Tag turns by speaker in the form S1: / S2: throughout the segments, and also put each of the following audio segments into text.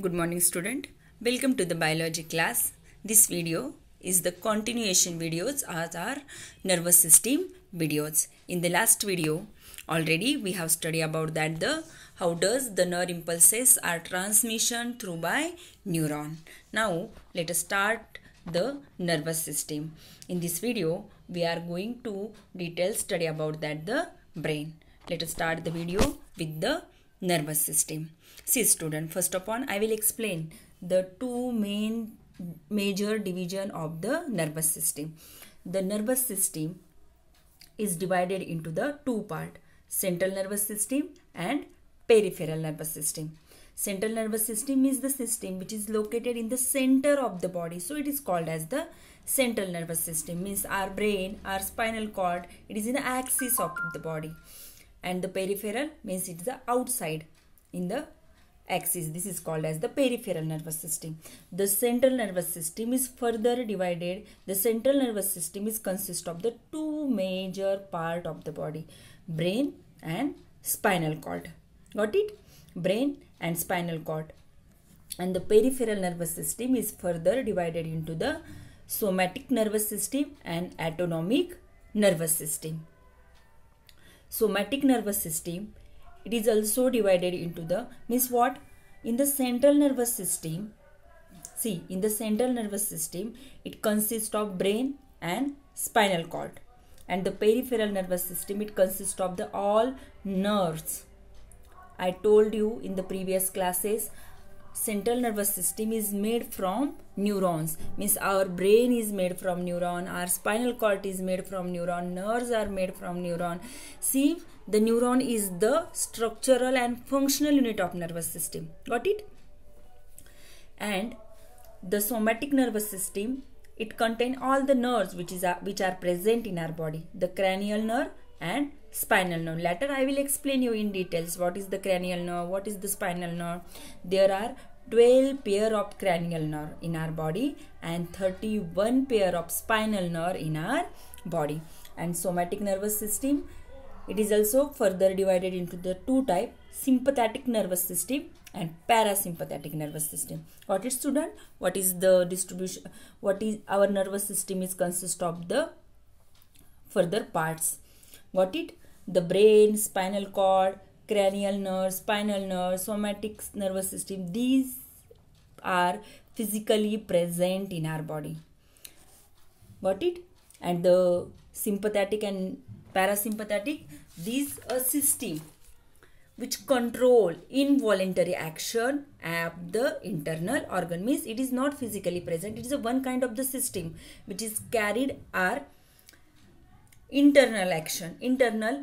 S1: Good morning student. Welcome to the biology class. This video is the continuation videos as our nervous system videos. In the last video already we have studied about that the how does the nerve impulses are transmission through by neuron. Now let us start the nervous system. In this video we are going to detail study about that the brain. Let us start the video with the nervous system. See student, first of all I will explain the two main major division of the nervous system. The nervous system is divided into the two part central nervous system and peripheral nervous system. Central nervous system is the system which is located in the center of the body. So it is called as the central nervous system means our brain, our spinal cord, it is in the axis of the body. And the peripheral means it is the outside in the axis. This is called as the peripheral nervous system. The central nervous system is further divided. The central nervous system is consist of the two major part of the body, brain and spinal cord. Got it? Brain and spinal cord. And the peripheral nervous system is further divided into the somatic nervous system and autonomic nervous system. Somatic nervous system it is also divided into the means what in the central nervous system see in the central nervous system it consists of brain and spinal cord and the peripheral nervous system it consists of the all nerves i told you in the previous classes central nervous system is made from neurons means our brain is made from neuron our spinal cord is made from neuron nerves are made from neuron see the neuron is the structural and functional unit of nervous system got it and the somatic nervous system it contains all the nerves which is which are present in our body the cranial nerve and spinal nerve. Later I will explain you in details what is the cranial nerve, what is the spinal nerve. There are 12 pair of cranial nerve in our body and 31 pair of spinal nerve in our body. And somatic nervous system, it is also further divided into the two type, sympathetic nervous system and parasympathetic nervous system What is student what is the distribution what is our nervous system is consist of the further parts got it the brain, spinal cord, cranial nerve, spinal nerve, somatic nervous system. These are physically present in our body. Got it? And the sympathetic and parasympathetic, these a system which control involuntary action at the internal organ means it is not physically present it is a one kind of the system which is carried our internal action internal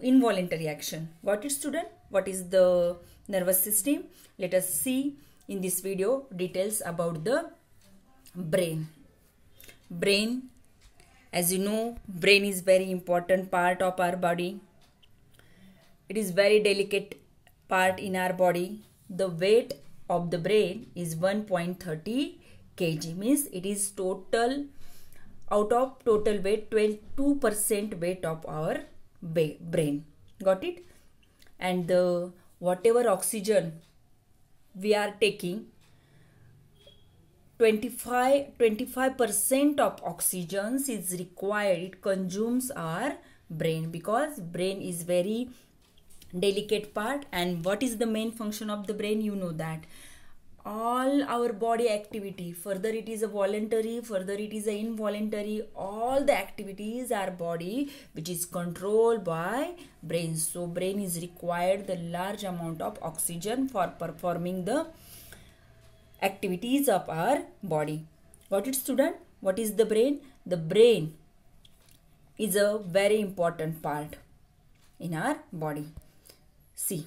S1: involuntary action. What is student? What is the nervous system? Let us see in this video details about the brain. Brain, as you know, brain is very important part of our body. It is very delicate part in our body. The weight of the brain is 1.30 kg means it is total out of total weight 22% weight of our brain got it and the whatever oxygen we are taking 25 25% of oxygen is required it consumes our brain because brain is very delicate part and what is the main function of the brain you know that all our body activity further it is a voluntary further it is a involuntary all the activities are body which is controlled by brain so brain is required the large amount of oxygen for performing the activities of our body got it student what is the brain the brain is a very important part in our body see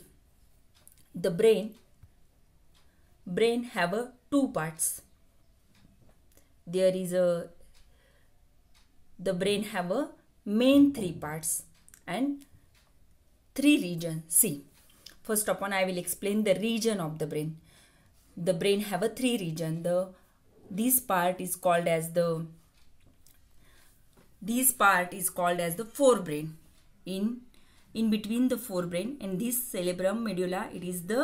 S1: the brain brain have a two parts there is a the brain have a main three parts and three region see first upon i will explain the region of the brain the brain have a three region the this part is called as the this part is called as the forebrain in in between the forebrain and this cerebrum medulla it is the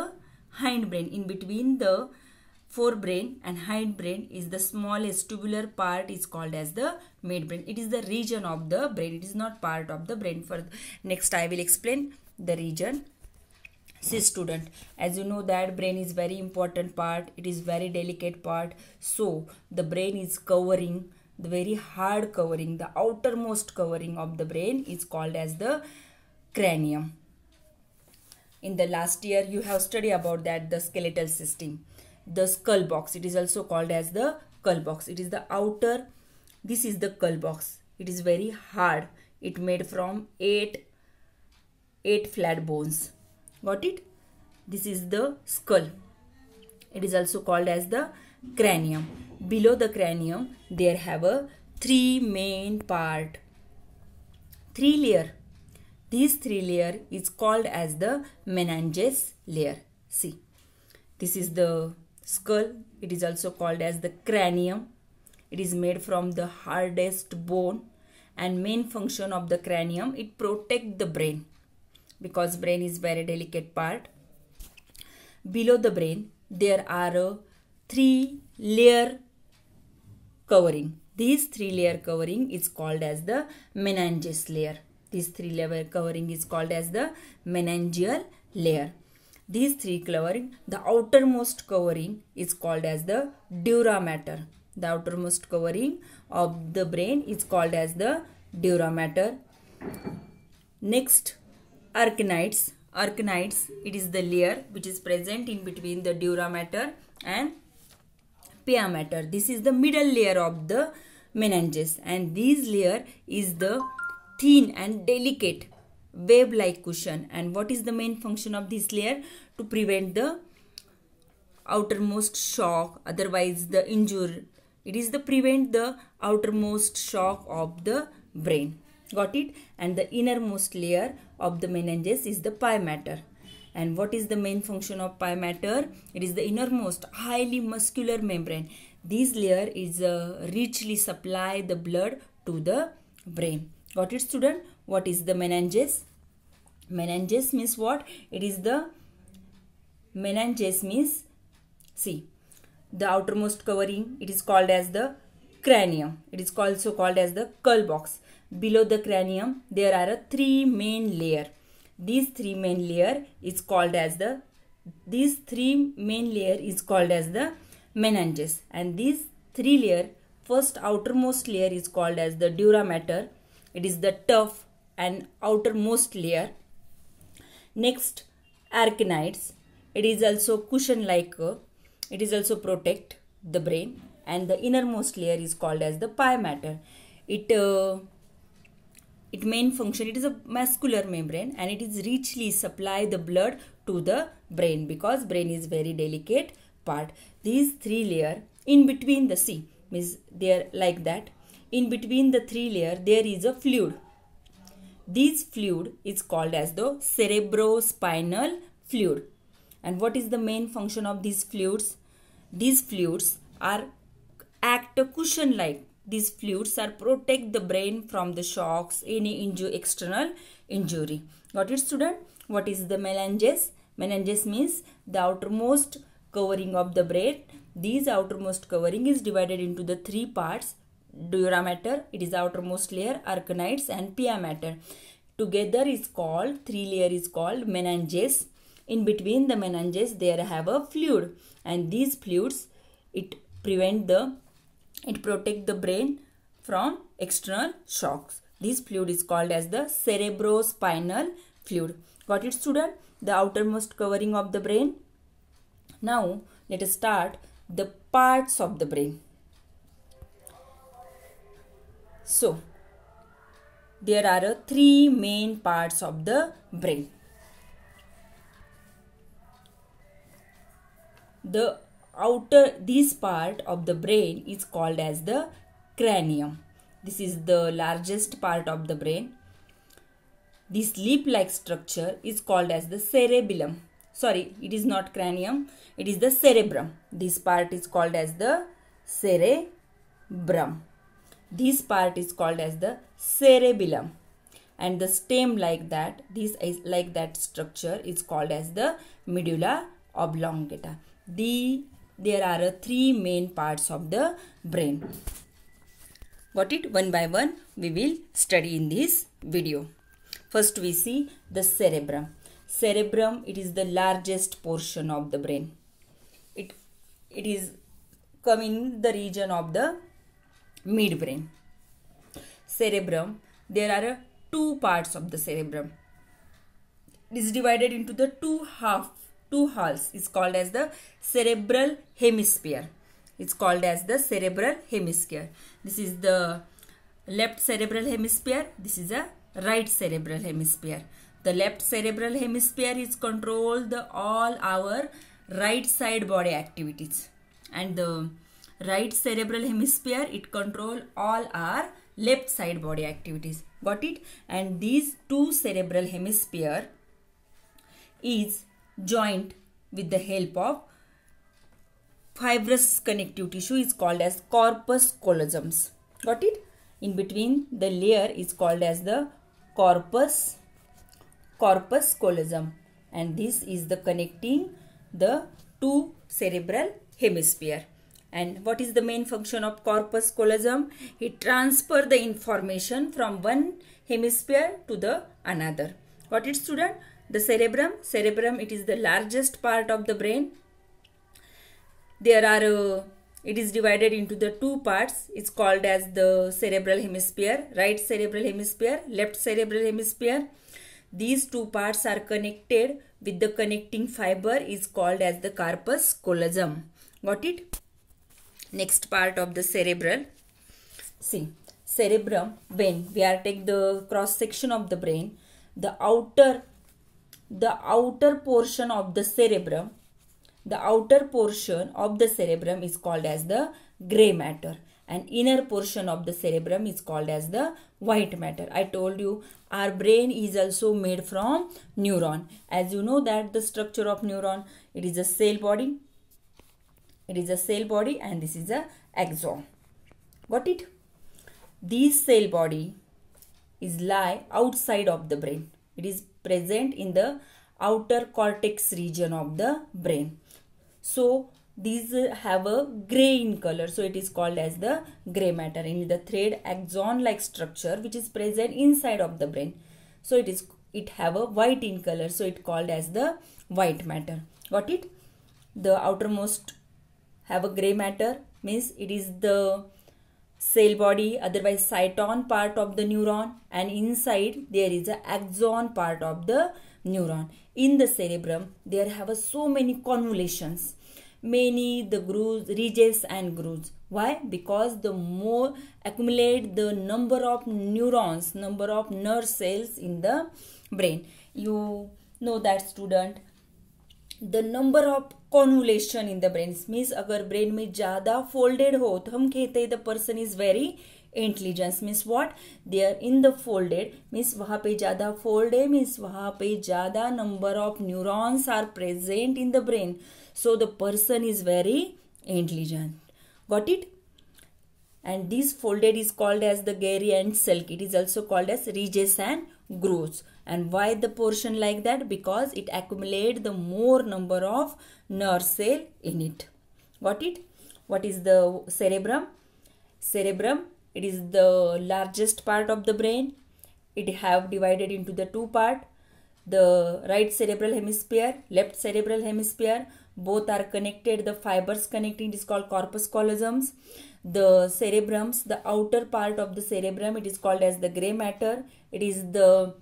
S1: hindbrain. In between the forebrain and hindbrain is the smallest tubular part is called as the midbrain. It is the region of the brain. It is not part of the brain. For next I will explain the region See student, as you know that brain is very important part, it is very delicate part. So the brain is covering, the very hard covering, the outermost covering of the brain is called as the cranium in the last year you have studied about that the skeletal system the skull box it is also called as the skull box it is the outer this is the skull box it is very hard it made from eight eight flat bones got it this is the skull it is also called as the cranium below the cranium there have a three main part three layer these three layer is called as the meninges layer. See, this is the skull. It is also called as the cranium. It is made from the hardest bone and main function of the cranium, it protect the brain because brain is very delicate part. Below the brain, there are uh, three layer covering. This three layer covering is called as the meninges layer. This three layer covering is called as the meningeal layer. These three covering, the outermost covering is called as the dura mater. The outermost covering of the brain is called as the dura mater. Next, arcanites. Arcanites, it is the layer which is present in between the dura mater and pia mater. This is the middle layer of the meninges and this layer is the thin and delicate wave like cushion and what is the main function of this layer to prevent the outermost shock otherwise the injury it is the prevent the outermost shock of the brain got it and the innermost layer of the meninges is the pyometer and what is the main function of pyometer it is the innermost highly muscular membrane this layer is uh, richly supply the blood to the brain Got it student? What is the meninges? Meninges means what? It is the meninges means see the outermost covering it is called as the cranium. It is also called as the curl box. Below the cranium there are three main layer. These three main layer is called as the these three main layer is called as the meninges and these three layer first outermost layer is called as the dura mater it is the tough and outermost layer next arachnides. it is also cushion like it is also protect the brain and the innermost layer is called as the pia matter it uh, it main function it is a muscular membrane and it is richly supply the blood to the brain because brain is very delicate part these three layer in between the C means they are like that in between the three layer there is a fluid this fluid is called as the cerebrospinal fluid and what is the main function of these fluids these fluids are act a cushion like these fluids are protect the brain from the shocks any injury external injury got it student what is the meninges meninges means the outermost covering of the brain these outermost covering is divided into the three parts dura mater, it is outermost layer, arcanites and pia mater. Together is called, three layer is called meninges. In between the meninges, there have a fluid and these fluids, it prevent the, it protect the brain from external shocks. This fluid is called as the cerebrospinal fluid. Got it student? The outermost covering of the brain. Now, let us start the parts of the brain. So, there are uh, three main parts of the brain. The outer, this part of the brain is called as the cranium. This is the largest part of the brain. This leaf-like structure is called as the cerebellum. Sorry, it is not cranium. It is the cerebrum. This part is called as the cerebrum. This part is called as the cerebellum and the stem like that, this is like that structure is called as the medulla oblongata. The, there are uh, three main parts of the brain. Got it? One by one we will study in this video. First we see the cerebrum. Cerebrum, it is the largest portion of the brain. It, it is come in the region of the midbrain cerebrum there are two parts of the cerebrum it is divided into the two half two halves It's called as the cerebral hemisphere it's called as the cerebral hemisphere this is the left cerebral hemisphere this is a right cerebral hemisphere the left cerebral hemisphere is control the all our right side body activities and the right cerebral hemisphere it control all our left side body activities got it and these two cerebral hemisphere is joint with the help of fibrous connective tissue is called as corpus callosums got it in between the layer is called as the corpus corpus callosum and this is the connecting the two cerebral hemisphere and what is the main function of corpus callosum? It transfer the information from one hemisphere to the another. it, student? The cerebrum. Cerebrum, it is the largest part of the brain. There are, uh, it is divided into the two parts. It's called as the cerebral hemisphere, right cerebral hemisphere, left cerebral hemisphere. These two parts are connected with the connecting fiber is called as the corpus callosum. Got it? next part of the cerebral see cerebrum when we are take the cross section of the brain the outer the outer portion of the cerebrum the outer portion of the cerebrum is called as the gray matter and inner portion of the cerebrum is called as the white matter i told you our brain is also made from neuron as you know that the structure of neuron it is a cell body it is a cell body and this is a axon. Got it? This cell body is lie outside of the brain. It is present in the outer cortex region of the brain. So these have a gray in color so it is called as the gray matter in the thread axon like structure which is present inside of the brain so it is it have a white in color so it called as the white matter got it the outermost have a gray matter means it is the cell body otherwise cyton part of the neuron and inside there is a axon part of the neuron in the cerebrum there have a, so many convolutions many the grooves ridges and grooves why because the more accumulate the number of neurons number of nerve cells in the brain you know that student the number of convolution in the brain means अगर brain में ज़्यादा folded हो तो हम कहते हैं the person is very intelligence means what they are in the folded means वहाँ पे ज़्यादा फोल्ड है मीन्स वहाँ पे ज़्यादा number of neurons are present in the brain so the person is very intelligent got it and this folded is called as the Gary and silk. It is also called as ridges and grows and why the portion like that because it accumulate the more number of nerve cell in it got it what is the cerebrum cerebrum it is the largest part of the brain it have divided into the two part the right cerebral hemisphere left cerebral hemisphere both are connected the fibers connecting is called corpus callosums the cerebrums the outer part of the cerebrum it is called as the gray matter it is the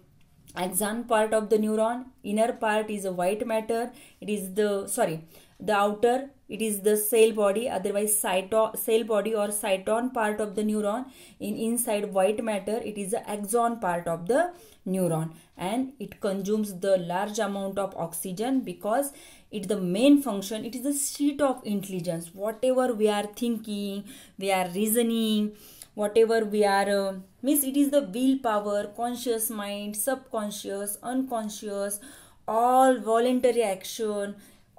S1: axon part of the neuron inner part is a white matter it is the sorry the outer it is the cell body otherwise cyto cell body or cyton part of the neuron in inside white matter it is the axon part of the neuron and it consumes the large amount of oxygen because it the main function it is the seat of intelligence whatever we are thinking we are reasoning whatever we are uh, means it is the willpower conscious mind subconscious unconscious all voluntary action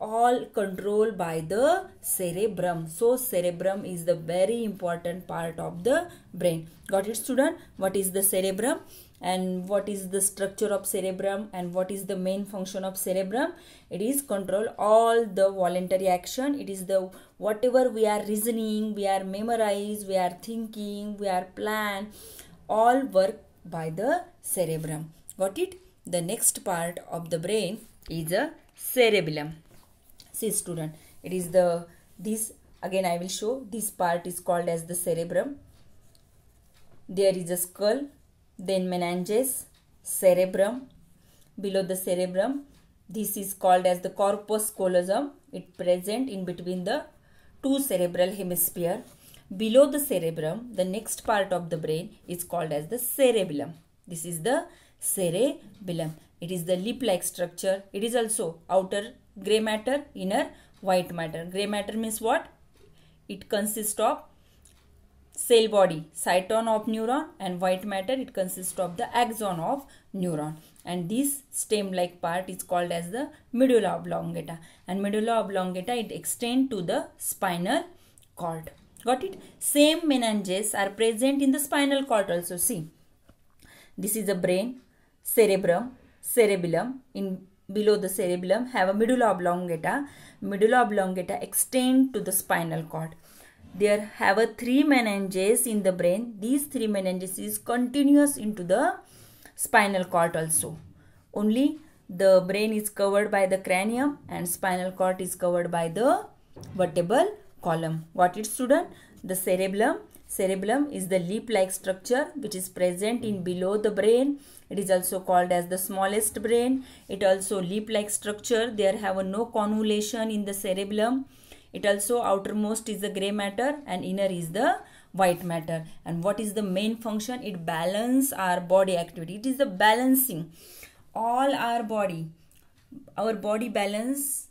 S1: all controlled by the cerebrum so cerebrum is the very important part of the brain got it student what is the cerebrum and what is the structure of cerebrum and what is the main function of cerebrum it is control all the voluntary action it is the whatever we are reasoning we are memorize we are thinking we are plan all work by the cerebrum got it the next part of the brain is the cerebellum see student it is the this again I will show this part is called as the cerebrum there is a skull then meninges cerebrum below the cerebrum this is called as the corpus callosum it present in between the two cerebral hemisphere below the cerebrum the next part of the brain is called as the cerebellum this is the cerebellum it is the lip like structure it is also outer gray matter inner white matter gray matter means what it consists of cell body cyton of neuron and white matter it consists of the axon of neuron and this stem like part is called as the medulla oblongata and medulla oblongata it extend to the spinal cord got it same meninges are present in the spinal cord also see this is the brain cerebrum cerebellum in below the cerebellum have a middle oblongata. Middle oblongata extend to the spinal cord. There have a three meninges in the brain. These three meninges is continuous into the spinal cord also. Only the brain is covered by the cranium and spinal cord is covered by the vertebral column. What it student? The cerebellum. Cerebellum is the leaf-like structure which is present in below the brain. It is also called as the smallest brain. It also leaf-like structure. There have no convolution in the cerebellum. It also outermost is the gray matter and inner is the white matter. And what is the main function? It balance our body activity. It is the balancing all our body. Our body balance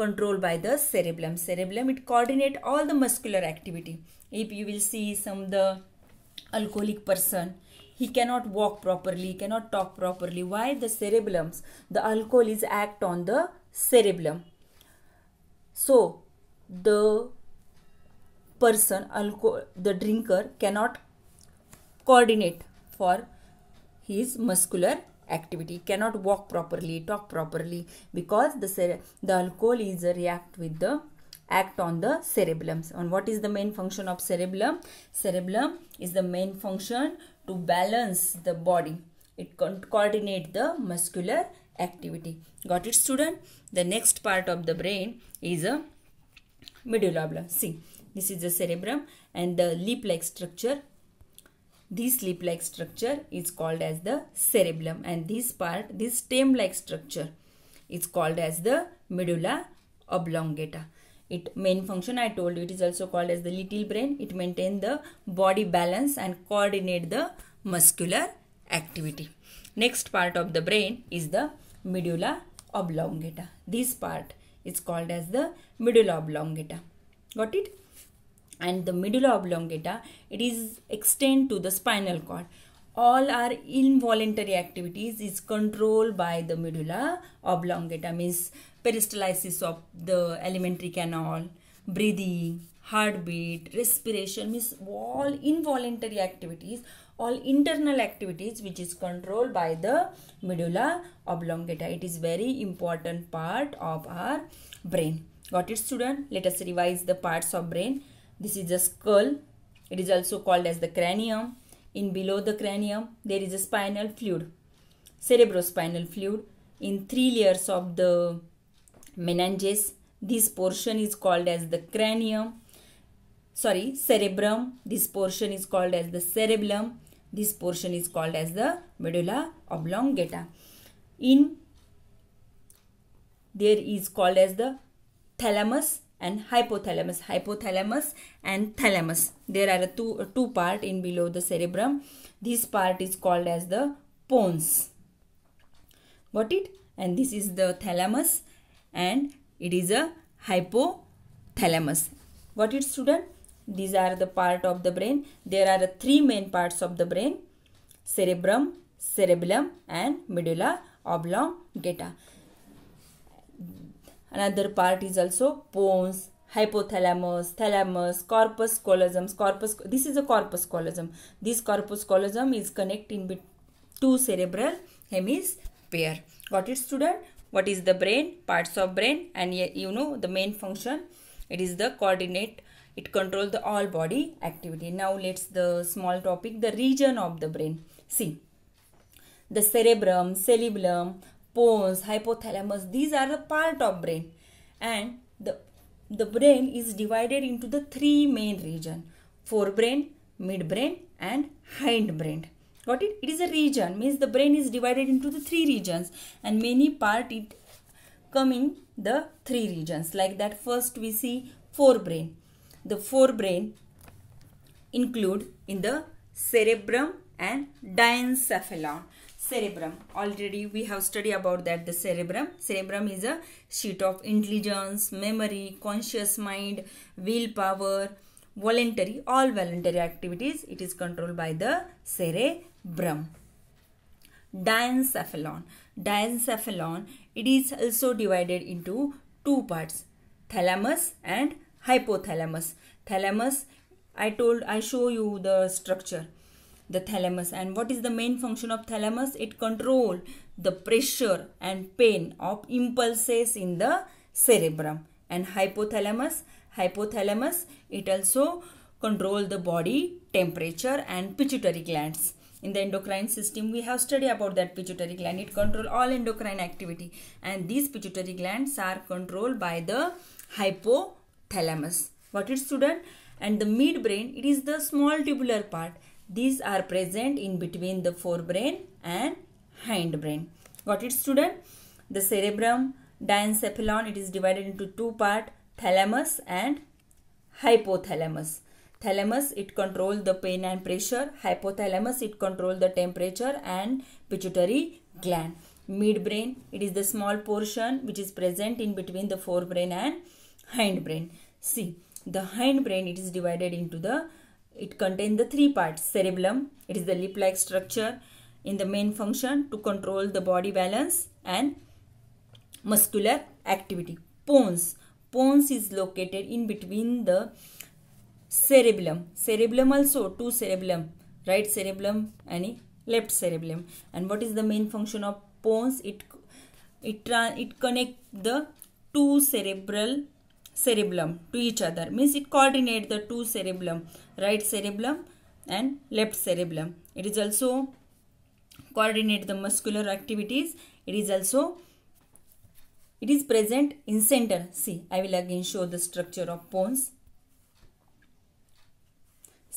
S1: controlled by the cerebellum. Cerebellum, it coordinate all the muscular activity. If you will see some the alcoholic person, he cannot walk properly, cannot talk properly. Why? The cerebellums, the alcohol is act on the cerebellum. So, the person, alcohol, the drinker cannot coordinate for his muscular activity cannot walk properly talk properly because the the alcohol is react with the act on the cerebellum and what is the main function of cerebellum cerebellum is the main function to balance the body it coordinate the muscular activity got it student the next part of the brain is a medulla oblongata. see this is the cerebrum and the leaf like structure this leaf-like structure is called as the cerebellum and this part, this stem-like structure is called as the medulla oblongata. It main function I told you it is also called as the little brain. It maintain the body balance and coordinate the muscular activity. Next part of the brain is the medulla oblongata. This part is called as the medulla oblongata. Got it? and the medulla oblongata it is extend to the spinal cord all our involuntary activities is controlled by the medulla oblongata means peristalsis of the alimentary canal breathing heartbeat respiration means all involuntary activities all internal activities which is controlled by the medulla oblongata it is very important part of our brain got it student let us revise the parts of brain this is a skull. It is also called as the cranium. In below the cranium, there is a spinal fluid, cerebrospinal fluid in three layers of the meninges. This portion is called as the cranium. Sorry, cerebrum. This portion is called as the cerebellum. This portion is called as the medulla oblongata. In there is called as the thalamus and hypothalamus hypothalamus and thalamus there are two a two part in below the cerebrum this part is called as the pons got it and this is the thalamus and it is a hypothalamus got it student these are the part of the brain there are three main parts of the brain cerebrum cerebellum and medulla oblongata Another part is also pons, hypothalamus, thalamus, corpus callosum, corpus. This is a corpus callosum. This corpus callosum is connecting between two cerebral hemisphere. Got it, student? What is the brain? Parts of brain, and you know the main function. It is the coordinate. It controls the all body activity. Now let's the small topic. The region of the brain. See, the cerebrum, cerebellum, pons, hypothalamus, these are the part of brain. And the, the brain is divided into the three main region, forebrain, midbrain and hindbrain. Got it? It is a region, means the brain is divided into the three regions and many part it come in the three regions. Like that first we see forebrain. The forebrain include in the cerebrum and diencephalon cerebrum already we have studied about that the cerebrum cerebrum is a sheet of intelligence memory conscious mind willpower voluntary all voluntary activities it is controlled by the cerebrum diencephalon diencephalon it is also divided into two parts thalamus and hypothalamus thalamus i told i show you the structure the thalamus and what is the main function of thalamus it control the pressure and pain of impulses in the cerebrum and hypothalamus hypothalamus it also control the body temperature and pituitary glands in the endocrine system we have studied about that pituitary gland it control all endocrine activity and these pituitary glands are controlled by the hypothalamus what is student and the midbrain it is the small tubular part these are present in between the forebrain and hindbrain. Got it student? The cerebrum, diencephalon, it is divided into two part, thalamus and hypothalamus. Thalamus, it control the pain and pressure. Hypothalamus, it control the temperature and pituitary gland. Midbrain, it is the small portion which is present in between the forebrain and hindbrain. See, the hindbrain, it is divided into the it contains the three parts cerebellum, it is the lip like structure in the main function to control the body balance and muscular activity. Pons. Pons is located in between the cerebellum. Cerebellum also, two cerebellum, right cerebellum and left cerebellum. And what is the main function of pons? It it, it connect the two cerebral cerebellum to each other means it coordinate the two cerebellum right cerebellum and left cerebellum it is also coordinate the muscular activities it is also it is present in center see i will again show the structure of pons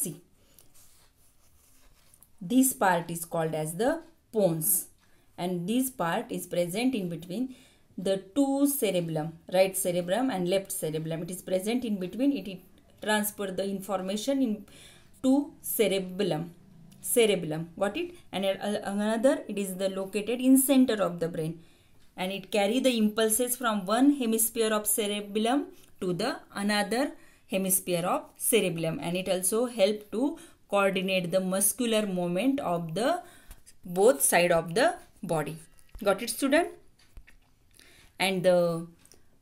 S1: see this part is called as the pons and this part is present in between the two cerebellum, right cerebrum and left cerebellum. It is present in between. It, it transfer the information in to cerebellum. Cerebellum, what it? And another, it is the located in center of the brain, and it carry the impulses from one hemisphere of cerebellum to the another hemisphere of cerebellum, and it also help to coordinate the muscular movement of the both side of the body. Got it, student? and the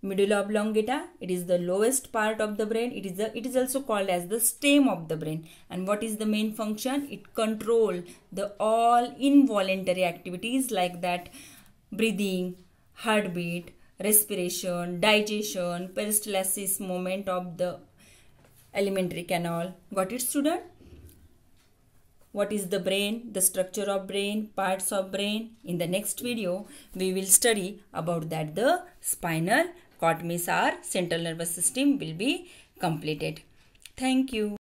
S1: middle oblongata it is the lowest part of the brain it is the it is also called as the stem of the brain and what is the main function it control the all involuntary activities like that breathing heartbeat respiration digestion peristalsis movement of the alimentary canal got it student what is the brain, the structure of brain, parts of brain. In the next video, we will study about that the spinal cord means our central nervous system will be completed. Thank you.